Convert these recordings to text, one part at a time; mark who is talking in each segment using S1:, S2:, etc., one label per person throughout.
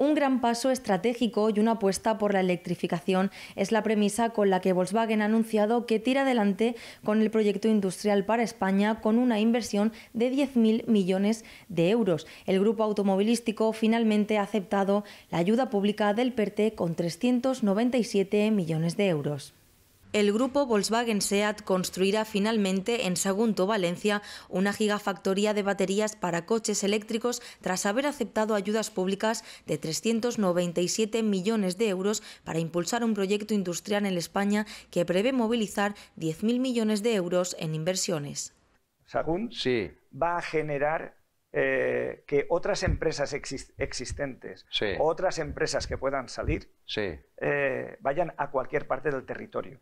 S1: Un gran paso estratégico y una apuesta por la electrificación es la premisa con la que Volkswagen ha anunciado que tira adelante con el proyecto industrial para España con una inversión de 10.000 millones de euros. El grupo automovilístico finalmente ha aceptado la ayuda pública del PERTE con 397 millones de euros. El grupo Volkswagen SEAT construirá finalmente en Sagunto, Valencia, una gigafactoría de baterías para coches eléctricos tras haber aceptado ayudas públicas de 397 millones de euros para impulsar un proyecto industrial en España que prevé movilizar 10.000 millones de euros en inversiones.
S2: Sagunto, sí. va a generar eh, que otras empresas existentes, otras empresas que puedan salir, eh, vayan a cualquier parte del territorio.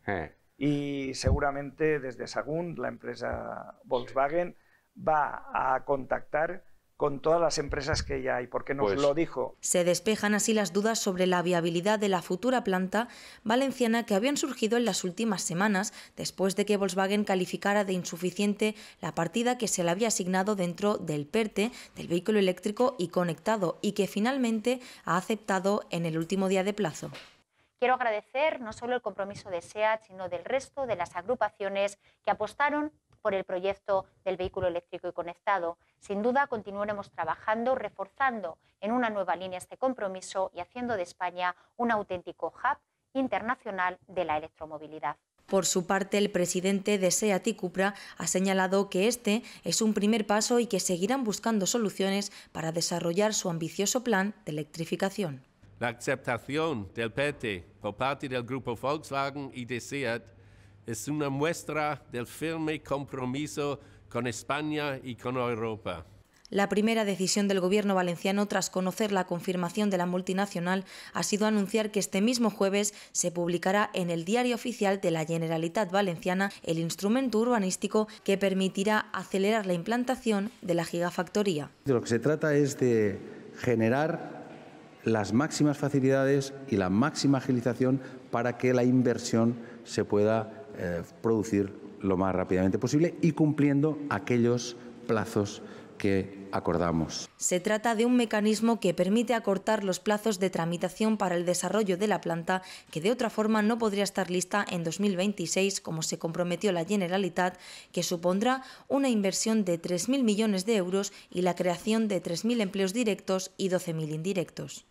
S2: Y seguramente desde Sagún, la empresa Volkswagen, va a contactar con todas las empresas que ya hay, porque nos pues lo dijo. Se
S1: despejan así las dudas sobre la viabilidad de la futura planta valenciana que habían surgido en las últimas semanas, después de que Volkswagen calificara de insuficiente la partida que se le había asignado dentro del PERTE, e, del vehículo eléctrico y conectado, y que finalmente ha aceptado en el último día de plazo.
S3: Quiero agradecer no solo el compromiso de SEAT, sino del resto de las agrupaciones que apostaron por el proyecto del vehículo eléctrico y conectado. Sin duda, continuaremos trabajando, reforzando en una nueva línea este compromiso y haciendo de España un auténtico hub internacional de la electromovilidad.
S1: Por su parte, el presidente de SEAT y Cupra ha señalado que este es un primer paso y que seguirán buscando soluciones para desarrollar su ambicioso plan de electrificación.
S4: La aceptación del PT por parte del grupo Volkswagen y de SEAT es una muestra del firme compromiso con España y con Europa.
S1: La primera decisión del Gobierno valenciano tras conocer la confirmación de la multinacional ha sido anunciar que este mismo jueves se publicará en el Diario Oficial de la Generalitat Valenciana el instrumento urbanístico que permitirá acelerar la implantación de la gigafactoría.
S4: De lo que se trata es de generar las máximas facilidades y la máxima agilización para que la inversión se pueda eh, producir lo más rápidamente posible y cumpliendo aquellos plazos que acordamos.
S1: Se trata de un mecanismo que permite acortar los plazos de tramitación para el desarrollo de la planta, que de otra forma no podría estar lista en 2026, como se comprometió la Generalitat, que supondrá una inversión de 3.000 millones de euros y la creación de 3.000 empleos directos y 12.000 indirectos.